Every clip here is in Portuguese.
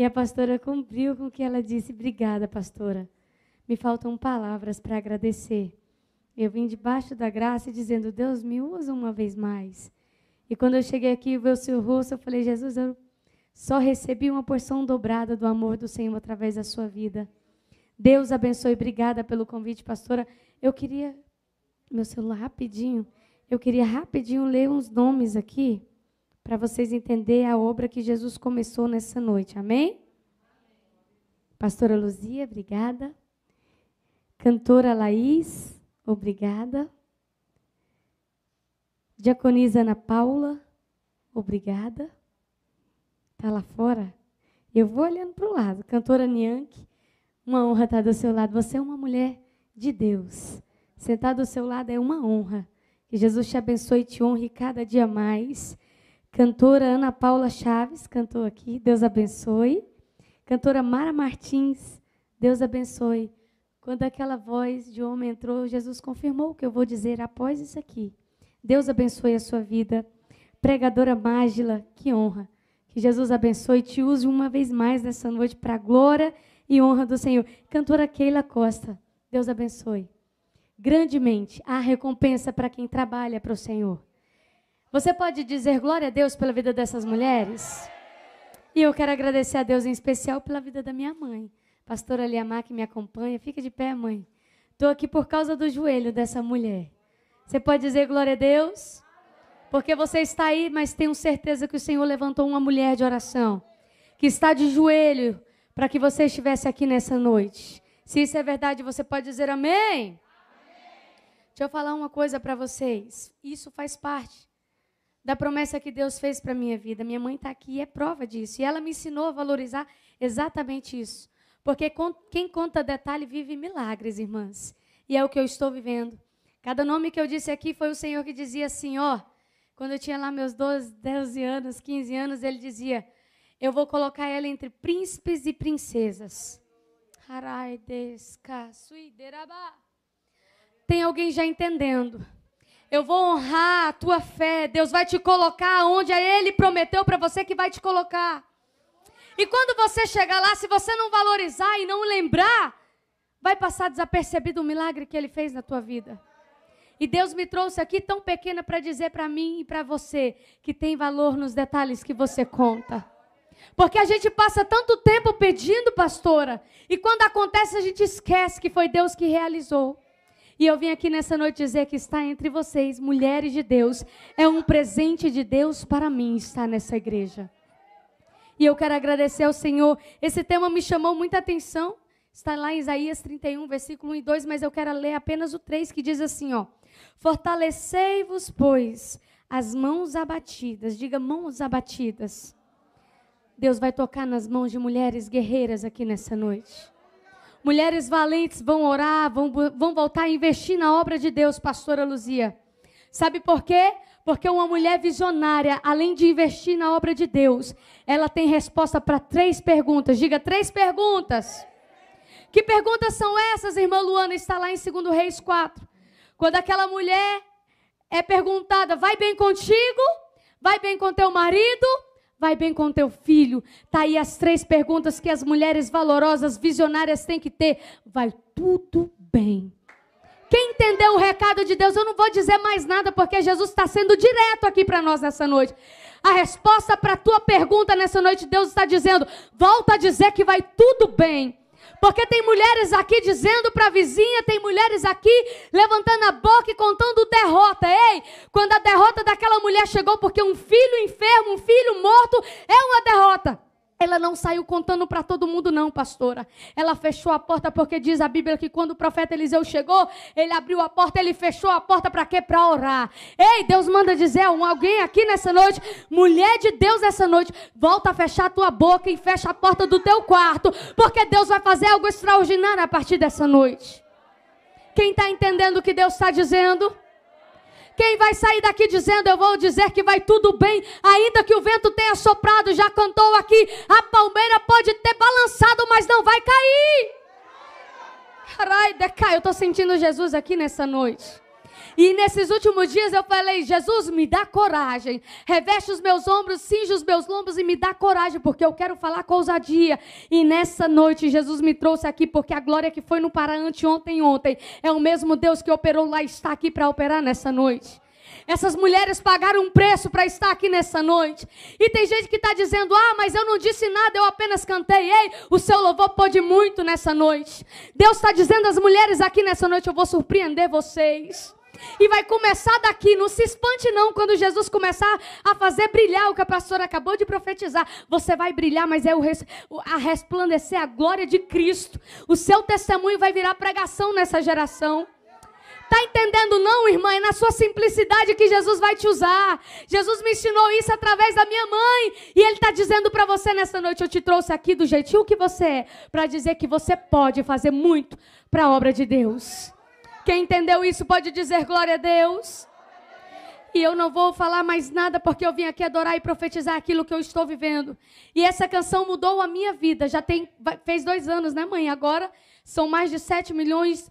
E a pastora cumpriu com o que ela disse. Obrigada, pastora. Me faltam palavras para agradecer. Eu vim debaixo da graça dizendo: Deus me usa uma vez mais. E quando eu cheguei aqui e vi o seu rosto, eu falei: Jesus, eu só recebi uma porção dobrada do amor do Senhor através da sua vida. Deus abençoe. Obrigada pelo convite, pastora. Eu queria. Meu celular, rapidinho. Eu queria rapidinho ler uns nomes aqui para vocês entenderem a obra que Jesus começou nessa noite. Amém? Pastora Luzia, obrigada. Cantora Laís, obrigada. Diaconisa Ana Paula, obrigada. Está lá fora? Eu vou olhando para o lado. Cantora Nianque, uma honra estar do seu lado. Você é uma mulher de Deus. Sentar do seu lado é uma honra. Que Jesus te abençoe e te honre cada dia mais. Cantora Ana Paula Chaves cantou aqui, Deus abençoe. Cantora Mara Martins, Deus abençoe. Quando aquela voz de homem entrou, Jesus confirmou o que eu vou dizer após isso aqui. Deus abençoe a sua vida. Pregadora Mágila, que honra. Que Jesus abençoe e te use uma vez mais nessa noite para a glória e honra do Senhor. Cantora Keila Costa, Deus abençoe. Grandemente, há recompensa para quem trabalha para o Senhor. Você pode dizer glória a Deus pela vida dessas mulheres? E eu quero agradecer a Deus em especial pela vida da minha mãe, pastora Liamar, que me acompanha. Fica de pé, mãe. Estou aqui por causa do joelho dessa mulher. Você pode dizer glória a Deus? Porque você está aí, mas tenho certeza que o Senhor levantou uma mulher de oração, que está de joelho para que você estivesse aqui nessa noite. Se isso é verdade, você pode dizer amém? amém. Deixa eu falar uma coisa para vocês. Isso faz parte da promessa que Deus fez para minha vida. Minha mãe está aqui e é prova disso. E ela me ensinou a valorizar exatamente isso. Porque quem conta detalhe vive milagres, irmãs. E é o que eu estou vivendo. Cada nome que eu disse aqui foi o Senhor que dizia assim, ó. Quando eu tinha lá meus 12, 12 anos, 15 anos, ele dizia: Eu vou colocar ela entre príncipes e princesas. Tem alguém já entendendo. Eu vou honrar a tua fé. Deus vai te colocar onde Ele prometeu para você que vai te colocar. E quando você chegar lá, se você não valorizar e não lembrar, vai passar desapercebido o milagre que Ele fez na tua vida. E Deus me trouxe aqui tão pequena para dizer para mim e para você que tem valor nos detalhes que você conta. Porque a gente passa tanto tempo pedindo, pastora, e quando acontece a gente esquece que foi Deus que realizou. E eu vim aqui nessa noite dizer que está entre vocês, mulheres de Deus. É um presente de Deus para mim estar nessa igreja. E eu quero agradecer ao Senhor. Esse tema me chamou muita atenção. Está lá em Isaías 31, versículo 1 e 2, mas eu quero ler apenas o 3 que diz assim, ó: Fortalecei-vos, pois, as mãos abatidas. Diga mãos abatidas. Deus vai tocar nas mãos de mulheres guerreiras aqui nessa noite. Mulheres valentes vão orar, vão, vão voltar a investir na obra de Deus, pastora Luzia. Sabe por quê? Porque uma mulher visionária, além de investir na obra de Deus, ela tem resposta para três perguntas. Diga três perguntas. Que perguntas são essas, irmã Luana? Está lá em 2 Reis 4. Quando aquela mulher é perguntada: vai bem contigo? Vai bem com teu marido? Vai bem com teu filho? Tá aí as três perguntas que as mulheres valorosas, visionárias têm que ter. Vai tudo bem. Quem entendeu o recado de Deus? Eu não vou dizer mais nada porque Jesus está sendo direto aqui para nós nessa noite. A resposta para a tua pergunta nessa noite, Deus está dizendo: volta a dizer que vai tudo bem. Porque tem mulheres aqui dizendo para a vizinha, tem mulheres aqui levantando a boca e contando derrota. Ei, quando a derrota daquela mulher chegou porque um filho enfermo, um filho morto, é uma derrota. Ela não saiu contando para todo mundo, não, pastora. Ela fechou a porta porque diz a Bíblia que quando o profeta Eliseu chegou, ele abriu a porta, ele fechou a porta para quê? Para orar. Ei, Deus manda dizer a um, alguém aqui nessa noite, mulher de Deus nessa noite, volta a fechar a tua boca e fecha a porta do teu quarto, porque Deus vai fazer algo extraordinário a partir dessa noite. Quem está entendendo o que Deus está dizendo? Quem vai sair daqui dizendo, eu vou dizer que vai tudo bem, ainda que o vento tenha soprado, já cantou aqui, a palmeira pode ter balançado, mas não vai cair. Carai, decai, eu estou sentindo Jesus aqui nessa noite. E nesses últimos dias eu falei: Jesus, me dá coragem. Reveste os meus ombros, cinge os meus lombos e me dá coragem, porque eu quero falar com ousadia. E nessa noite, Jesus me trouxe aqui, porque a glória que foi no Pará anteontem ontem é o mesmo Deus que operou lá está aqui para operar nessa noite. Essas mulheres pagaram um preço para estar aqui nessa noite. E tem gente que está dizendo: ah, mas eu não disse nada, eu apenas cantei. Ei, o seu louvor pôde muito nessa noite. Deus está dizendo às mulheres aqui nessa noite: eu vou surpreender vocês e vai começar daqui. Não se espante, não, quando Jesus começar a fazer brilhar o que a pastora acabou de profetizar. Você vai brilhar, mas é o res, a resplandecer a glória de Cristo. O seu testemunho vai virar pregação nessa geração. Tá entendendo não, irmã? É na sua simplicidade que Jesus vai te usar. Jesus me ensinou isso através da minha mãe. E Ele está dizendo para você nessa noite: eu te trouxe aqui do jeitinho que você é, para dizer que você pode fazer muito para a obra de Deus. Quem entendeu isso pode dizer glória a Deus. E eu não vou falar mais nada porque eu vim aqui adorar e profetizar aquilo que eu estou vivendo. E essa canção mudou a minha vida. Já tem fez dois anos, né, mãe? Agora são mais de 7 milhões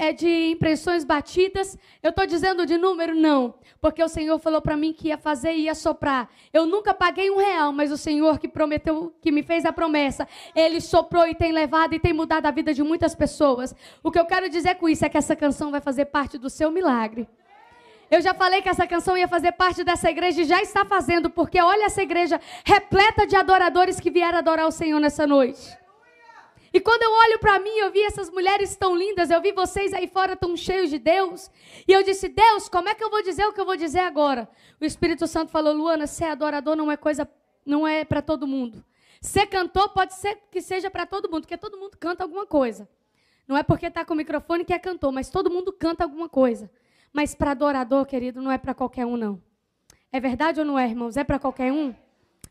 é de impressões batidas. Eu estou dizendo de número? Não. Porque o Senhor falou para mim que ia fazer e ia soprar. Eu nunca paguei um real, mas o Senhor que prometeu, que me fez a promessa, Ele soprou e tem levado e tem mudado a vida de muitas pessoas. O que eu quero dizer com isso é que essa canção vai fazer parte do seu milagre. Eu já falei que essa canção ia fazer parte dessa igreja e já está fazendo, porque olha essa igreja repleta de adoradores que vieram adorar o Senhor nessa noite. E quando eu olho para mim, eu vi essas mulheres tão lindas, eu vi vocês aí fora tão cheios de Deus. E eu disse: Deus, como é que eu vou dizer o que eu vou dizer agora? O Espírito Santo falou: Luana, ser adorador não é coisa, não é para todo mundo. Ser cantor pode ser que seja para todo mundo, porque todo mundo canta alguma coisa. Não é porque está com o microfone que é cantor, mas todo mundo canta alguma coisa. Mas para adorador, querido, não é para qualquer um, não. É verdade ou não é, irmãos? É para qualquer um?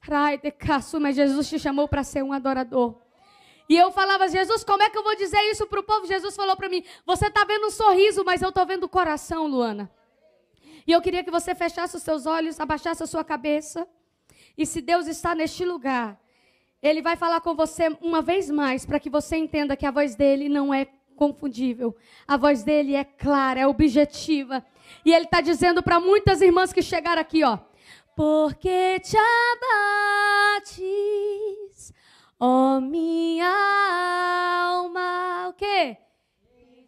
Ai, de caço, mas Jesus te chamou para ser um adorador. E eu falava, Jesus, como é que eu vou dizer isso para o povo? Jesus falou para mim: Você está vendo um sorriso, mas eu estou vendo o coração, Luana. E eu queria que você fechasse os seus olhos, abaixasse a sua cabeça. E se Deus está neste lugar, Ele vai falar com você uma vez mais, para que você entenda que a voz dele não é confundível. A voz dele é clara, é objetiva. E Ele está dizendo para muitas irmãs que chegaram aqui, ó. Porque te abate oh, minha alma, o quê?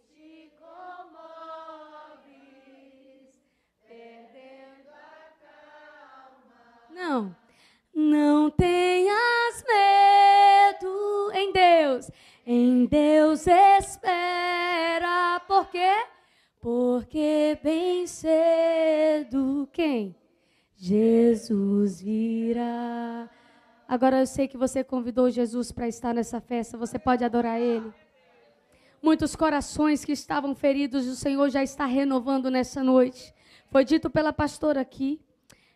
te comoves, perdendo a calma. Não, não tenhas medo em Deus, em Deus espera, por quê? Porque bem cedo quem? Jesus virá. Agora eu sei que você convidou Jesus para estar nessa festa, você pode adorar Ele. Muitos corações que estavam feridos, o Senhor já está renovando nessa noite. Foi dito pela pastora aqui.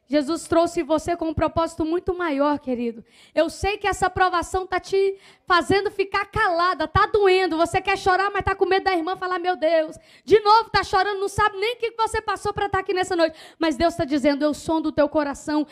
Jesus trouxe você com um propósito muito maior, querido. Eu sei que essa provação tá te fazendo ficar calada, tá doendo. Você quer chorar, mas tá com medo da irmã falar: "Meu Deus, de novo tá chorando, não sabe nem o que você passou para estar tá aqui nessa noite". Mas Deus está dizendo: "Eu som do teu coração